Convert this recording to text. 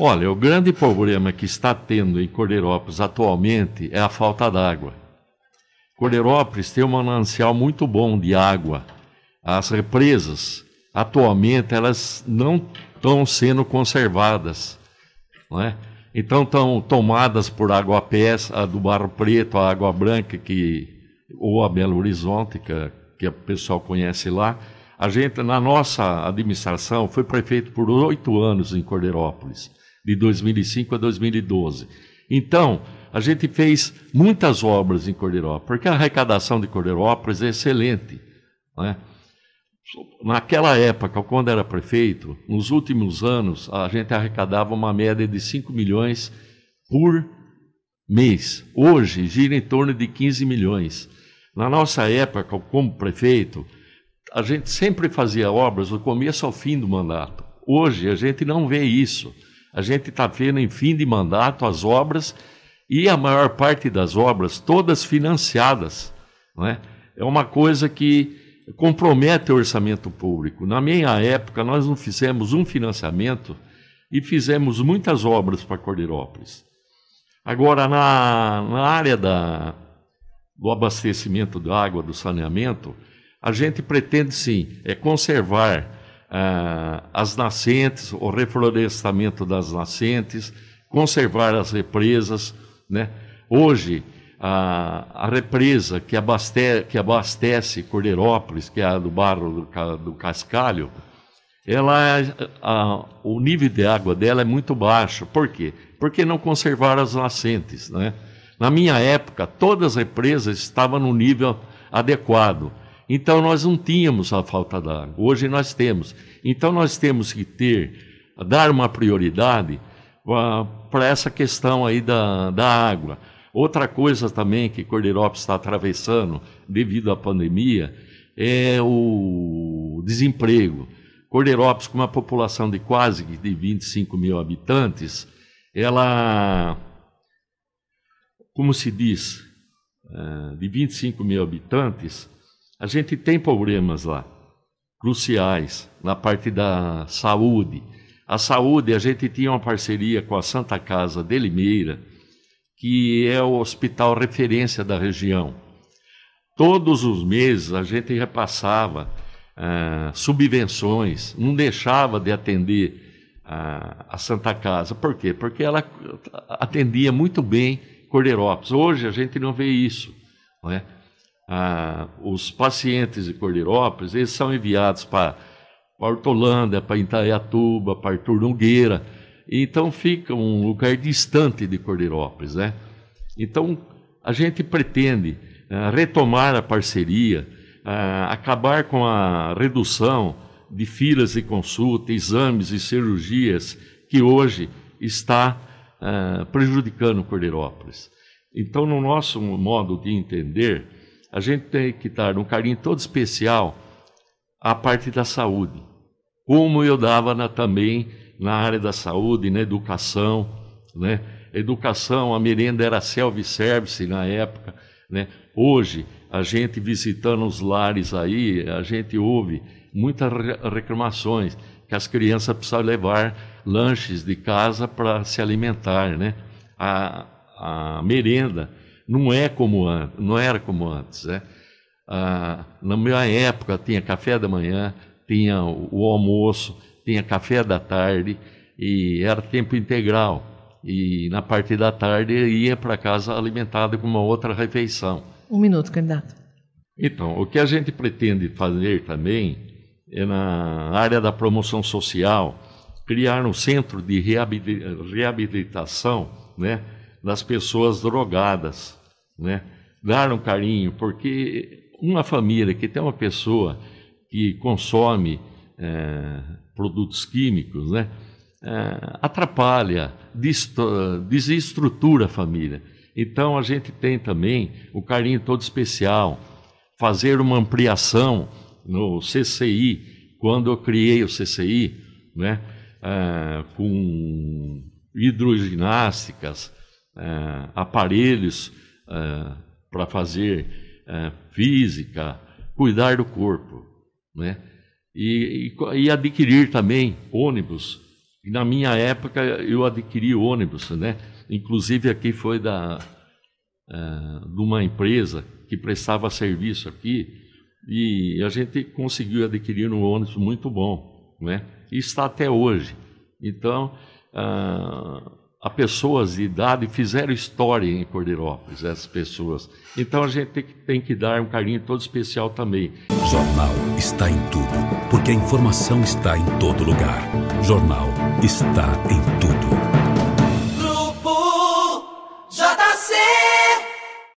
Olha, o grande problema que está tendo em Cordeirópolis atualmente é a falta d'água. Cordeirópolis tem um manancial muito bom de água. As represas, atualmente, elas não estão sendo conservadas. Né? Então, estão tomadas por água pés, a do Barro Preto, a Água Branca, que, ou a Belo Horizonte, que, que o pessoal conhece lá. A gente, na nossa administração, foi prefeito por oito anos em Cordeirópolis de 2005 a 2012. Então, a gente fez muitas obras em Cordeirópolis, porque a arrecadação de Cordeirópolis é excelente. Né? Naquela época, quando era prefeito, nos últimos anos, a gente arrecadava uma média de 5 milhões por mês. Hoje, gira em torno de 15 milhões. Na nossa época, como prefeito, a gente sempre fazia obras do começo ao fim do mandato. Hoje, a gente não vê isso. A gente está vendo em fim de mandato as obras e a maior parte das obras, todas financiadas. Né? É uma coisa que compromete o orçamento público. Na minha época, nós não fizemos um financiamento e fizemos muitas obras para Cordeirópolis. Agora, na, na área da, do abastecimento de água, do saneamento, a gente pretende sim é conservar ah, as nascentes, o reflorestamento das nascentes, conservar as represas. Né? Hoje, a, a represa que abastece, que abastece Cordeirópolis, que é a do Barro do, do Cascalho, ela, é, a, o nível de água dela é muito baixo. Por quê? Porque não conservaram as nascentes. Né? Na minha época, todas as represas estavam no nível adequado. Então nós não tínhamos a falta d'água. Hoje nós temos. Então nós temos que ter, dar uma prioridade ah, para essa questão aí da, da água. Outra coisa também que Cordeirópolis está atravessando devido à pandemia é o desemprego. Cordeirópolis, com uma população de quase de 25 mil habitantes, ela, como se diz, eh, de 25 mil habitantes, a gente tem problemas lá, cruciais, na parte da saúde. A saúde, a gente tinha uma parceria com a Santa Casa de Limeira, que é o hospital referência da região. Todos os meses a gente repassava ah, subvenções, não deixava de atender ah, a Santa Casa. Por quê? Porque ela atendia muito bem Corderópolis. Hoje a gente não vê isso. Não é? ah, os pacientes de Cordeirópolis, eles são enviados para Hortolândia, para Itaiatuba, para Artur Nogueira. Então fica um lugar distante de Cordeirópolis, né? Então a gente pretende ah, retomar a parceria, ah, acabar com a redução de filas de consulta, exames e cirurgias que hoje está ah, prejudicando Cordeirópolis. Então, no nosso modo de entender, a gente tem que dar um carinho todo especial à parte da saúde, como eu dava na, também na área da saúde, na educação, né? Educação, a merenda era self-service na época, né? Hoje, a gente visitando os lares aí, a gente ouve muitas reclamações que as crianças precisam levar lanches de casa para se alimentar, né? A, a merenda não é como não era como antes. Né? Ah, na minha época tinha café da manhã, tinha o almoço, tinha café da tarde e era tempo integral. E na parte da tarde ia para casa alimentado com uma outra refeição. Um minuto, candidato. Então, o que a gente pretende fazer também é na área da promoção social, criar um centro de reabilitação né, das pessoas drogadas né? dar um carinho, porque uma família que tem uma pessoa que consome é, produtos químicos, né? é, atrapalha, desestrutura a família. Então a gente tem também o carinho todo especial, fazer uma ampliação no CCI, quando eu criei o CCI, né? é, com hidroginásticas, aparelhos é, para fazer é, física, cuidar do corpo, né? E, e, e, adquirir também ônibus. E na minha época eu adquiri ônibus, né? Inclusive aqui foi da é, de uma empresa que prestava serviço aqui e a gente conseguiu adquirir um ônibus muito bom, né? E está até hoje. Então, ah, a pessoas de idade fizeram história em Cordeirópolis, essas pessoas. Então a gente tem que, tem que dar um carinho todo especial também. jornal está em tudo, porque a informação está em todo lugar. Jornal está em tudo.